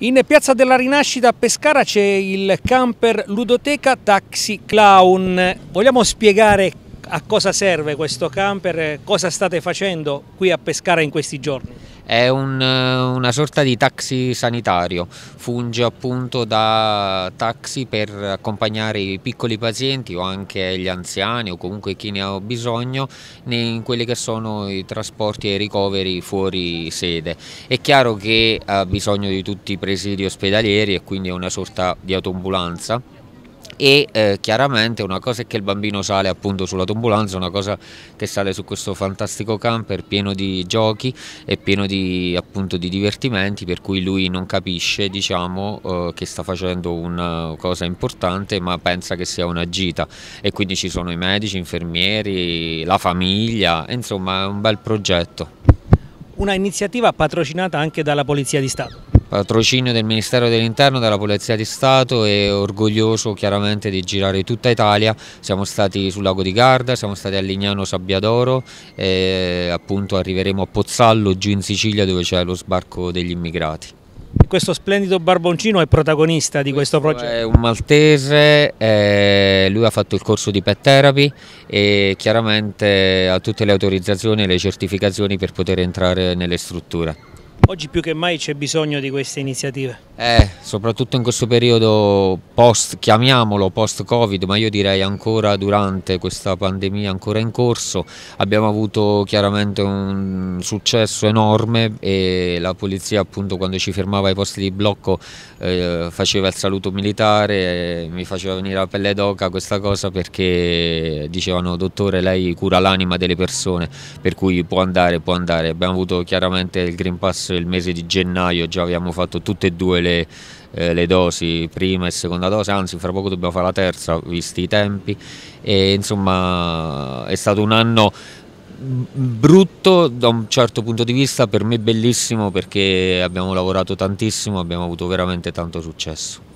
In Piazza della Rinascita a Pescara c'è il camper Ludoteca Taxi Clown. Vogliamo spiegare a cosa serve questo camper, cosa state facendo qui a Pescara in questi giorni? è un, eh, una sorta di taxi sanitario, funge appunto da taxi per accompagnare i piccoli pazienti o anche gli anziani o comunque chi ne ha bisogno in quelli che sono i trasporti e i ricoveri fuori sede. È chiaro che ha bisogno di tutti i presidi ospedalieri e quindi è una sorta di autoambulanza e eh, chiaramente una cosa è che il bambino sale appunto sulla tombulanza, una cosa che sale su questo fantastico camper pieno di giochi e pieno di, appunto, di divertimenti per cui lui non capisce diciamo, eh, che sta facendo una cosa importante ma pensa che sia una gita e quindi ci sono i medici, infermieri, la famiglia, insomma è un bel progetto. Una iniziativa patrocinata anche dalla Polizia di Stato patrocinio del Ministero dell'Interno, della Polizia di Stato e orgoglioso chiaramente di girare tutta Italia. Siamo stati sul lago di Garda, siamo stati a Lignano Sabbiadoro e appunto arriveremo a Pozzallo giù in Sicilia dove c'è lo sbarco degli immigrati. Questo splendido barboncino è protagonista di questo, questo progetto? È un maltese, eh, lui ha fatto il corso di pet therapy e chiaramente ha tutte le autorizzazioni e le certificazioni per poter entrare nelle strutture. Oggi più che mai c'è bisogno di queste iniziative? Eh, soprattutto in questo periodo post, chiamiamolo post-Covid, ma io direi ancora durante questa pandemia ancora in corso, abbiamo avuto chiaramente un successo enorme e la polizia appunto quando ci fermava ai posti di blocco eh, faceva il saluto militare, eh, mi faceva venire a pelle d'oca questa cosa perché dicevano dottore lei cura l'anima delle persone, per cui può andare, può andare. Abbiamo avuto chiaramente il Green Pass primes il mese di gennaio già abbiamo fatto tutte e due le, eh, le dosi, prima e seconda dose, anzi fra poco dobbiamo fare la terza visti i tempi e insomma è stato un anno brutto da un certo punto di vista, per me bellissimo perché abbiamo lavorato tantissimo, abbiamo avuto veramente tanto successo.